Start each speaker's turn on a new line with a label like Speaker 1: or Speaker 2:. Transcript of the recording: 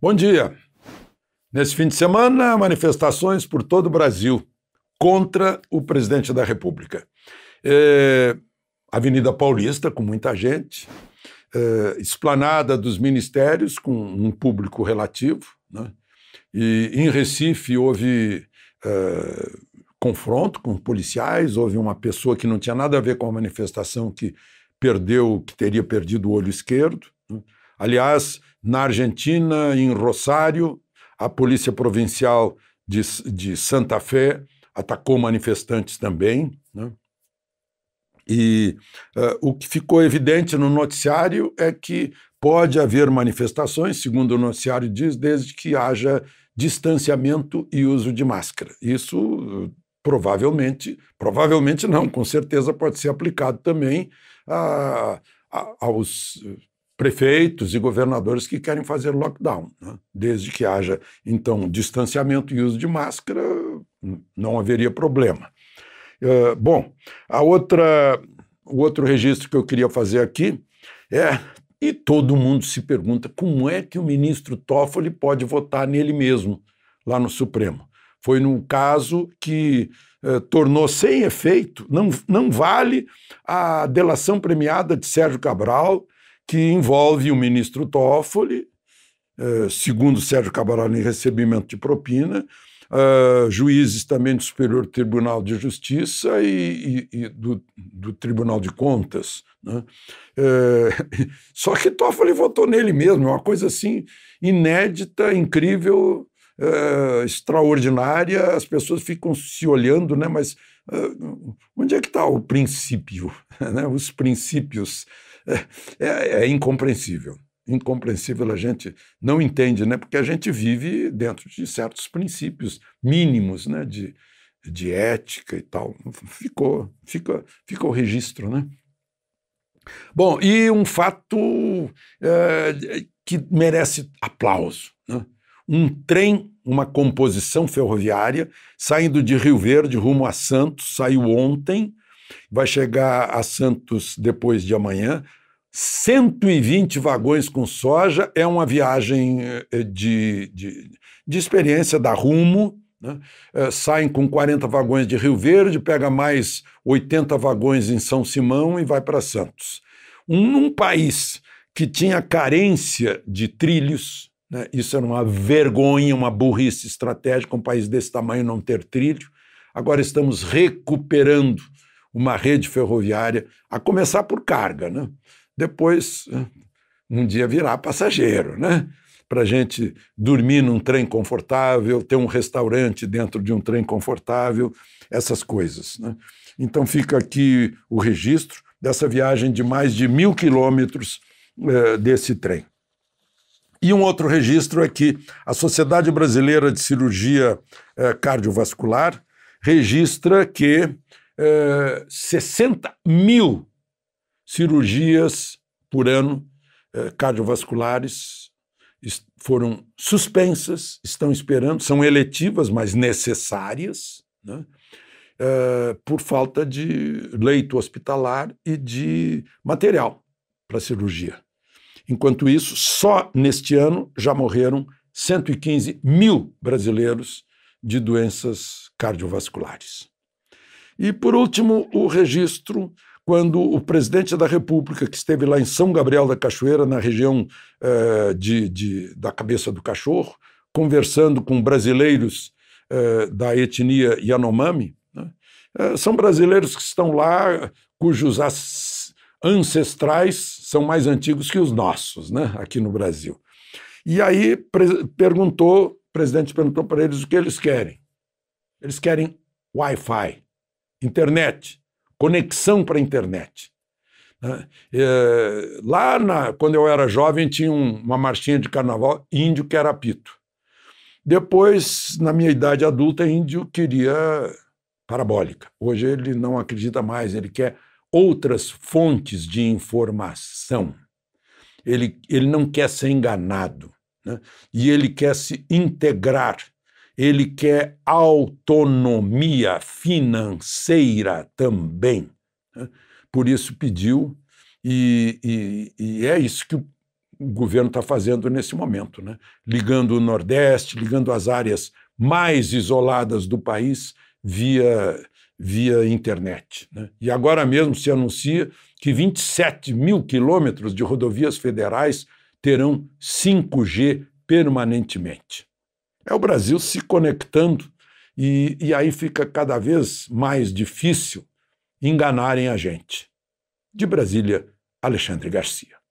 Speaker 1: Bom dia. Nesse fim de semana, manifestações por todo o Brasil contra o presidente da República. É, Avenida Paulista, com muita gente, é, esplanada dos ministérios, com um público relativo. Né? E em Recife houve é, confronto com policiais, houve uma pessoa que não tinha nada a ver com a manifestação que perdeu, que teria perdido o olho esquerdo. Né? Aliás, na Argentina, em Rosário, a polícia provincial de, de Santa Fé atacou manifestantes também. Né? E uh, o que ficou evidente no noticiário é que pode haver manifestações, segundo o noticiário diz, desde que haja distanciamento e uso de máscara. Isso eh, provavelmente, provavelmente não, com certeza pode ser aplicado também a, a, aos prefeitos e governadores que querem fazer lockdown, né? desde que haja então distanciamento e uso de máscara, não haveria problema. Uh, bom, a outra, o outro registro que eu queria fazer aqui é e todo mundo se pergunta como é que o ministro Toffoli pode votar nele mesmo lá no Supremo. Foi num caso que eh, tornou sem efeito, não, não vale a delação premiada de Sérgio Cabral, que envolve o ministro Toffoli, eh, segundo Sérgio Cabral, em recebimento de propina, eh, juízes também do Superior Tribunal de Justiça e, e, e do, do, Tribunal de Contas. Né? Eh, só que Toffoli votou nele mesmo, é uma coisa assim inédita, incrível, uh, extraordinária, as pessoas ficam se olhando, né? Mas uh, onde é que está o princípio? né? Os princípios é, é, é incompreensível incompreensível a gente não entende, né? Porque a gente vive dentro de certos princípios mínimos, né? De, de ética e tal. Ficou, fica, fica o registro, né? Bom, e um fato é, que merece aplauso, né? um trem, uma composição ferroviária, saindo de Rio Verde rumo a Santos, saiu ontem, vai chegar a Santos depois de amanhã. 120 vagões com soja é uma viagem eh, de, de, de experiência da Rumo. Né? É, saem com 40 vagões de Rio Verde, pega mais 80 vagões em São Simão e vai para Santos. Num um país que tinha carência de trilhos, né? Isso era uma vergonha, uma burrice estratégica, um país desse tamanho não ter trilho. Agora estamos recuperando uma rede ferroviária, a começar por carga, né? depois eh, um dia virá passageiro, né? para a gente dormir num trem confortável, ter um restaurante dentro de um trem confortável, essas coisas. Né? Então fica aqui o registro dessa viagem de mais de mil quilômetros eh, desse trem. E um outro registro é que a Sociedade Brasileira de Cirurgia eh, Cardiovascular registra que 60 eh, mil cirurgias por ano eh, cardiovasculares foram suspensas, estão esperando, são eletivas, mas necessárias, né? por falta de leito hospitalar e de material para cirurgia. Enquanto isso, só neste ano já morreram 115 mil brasileiros de doenças cardiovasculares. E, por último, o registro quando o presidente da República, que esteve lá em São Gabriel da Cachoeira, na região eh, de, de, da Cabeça do Cachorro, conversando com brasileiros eh, da etnia Yanomami, né? Eh, são brasileiros que estão lá, cujos ancestrais são mais antigos que os nossos, né, aqui no Brasil. E aí perguntou, o presidente perguntou para eles o que eles querem. Eles querem Wi-Fi, internet, conexão para a internet. Né? É, lá, na, quando eu era jovem, tinha um, uma marchinha de carnaval índio que era apito. Depois, na minha idade adulta, índio queria parabólica. Hoje ele não acredita mais, ele quer outras fontes de informação. Ele, ele não quer ser enganado né? e ele quer se integrar, ele quer autonomia financeira também. Né? Por isso pediu, e, e, e é isso que o governo está fazendo nesse momento né? ligando o Nordeste, ligando as áreas mais isoladas do país via via internet. Né? E agora mesmo se anuncia que 27 mil quilômetros de rodovias federais terão 5G permanentemente. É o Brasil se conectando e, e aí fica cada vez mais difícil enganarem a gente. De Brasília, Alexandre Garcia.